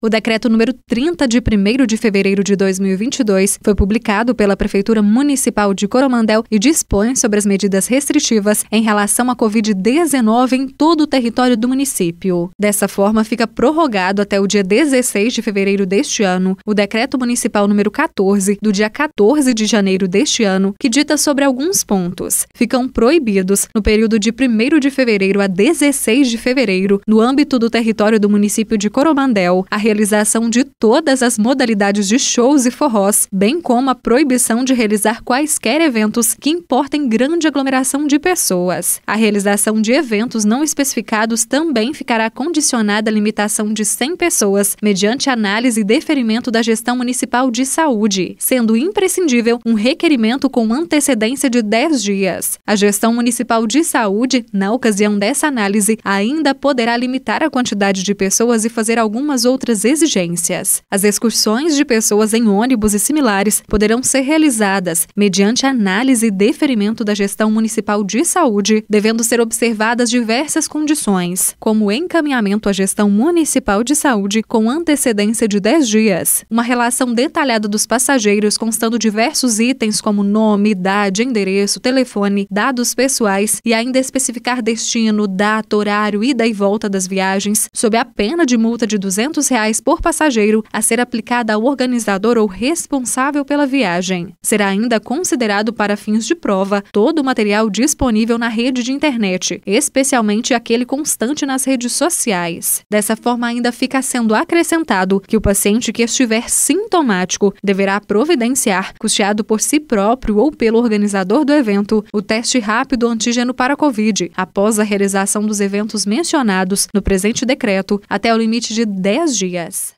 O decreto número 30 de 1 de fevereiro de 2022 foi publicado pela Prefeitura Municipal de Coromandel e dispõe sobre as medidas restritivas em relação à Covid-19 em todo o território do município. Dessa forma, fica prorrogado até o dia 16 de fevereiro deste ano o decreto municipal número 14, do dia 14 de janeiro deste ano, que dita sobre alguns pontos. Ficam proibidos, no período de 1 de fevereiro a 16 de fevereiro, no âmbito do território do município de Coromandel, a realização de todas as modalidades de shows e forrós, bem como a proibição de realizar quaisquer eventos que importem grande aglomeração de pessoas. A realização de eventos não especificados também ficará condicionada à limitação de 100 pessoas, mediante análise e deferimento da gestão municipal de saúde, sendo imprescindível um requerimento com antecedência de 10 dias. A gestão municipal de saúde, na ocasião dessa análise, ainda poderá limitar a quantidade de pessoas e fazer algumas outras exigências. As excursões de pessoas em ônibus e similares poderão ser realizadas mediante análise e deferimento da gestão municipal de saúde, devendo ser observadas diversas condições, como encaminhamento à gestão municipal de saúde com antecedência de 10 dias, uma relação detalhada dos passageiros constando diversos itens como nome, idade, endereço, telefone, dados pessoais e ainda especificar destino, data, horário, ida e volta das viagens, sob a pena de multa de R$ 200 reais reais por passageiro a ser aplicada ao organizador ou responsável pela viagem. Será ainda considerado para fins de prova todo o material disponível na rede de internet, especialmente aquele constante nas redes sociais. Dessa forma, ainda fica sendo acrescentado que o paciente que estiver sintomático deverá providenciar, custeado por si próprio ou pelo organizador do evento, o teste rápido antígeno para Covid, após a realização dos eventos mencionados no presente decreto, até o limite de 10 dias. yes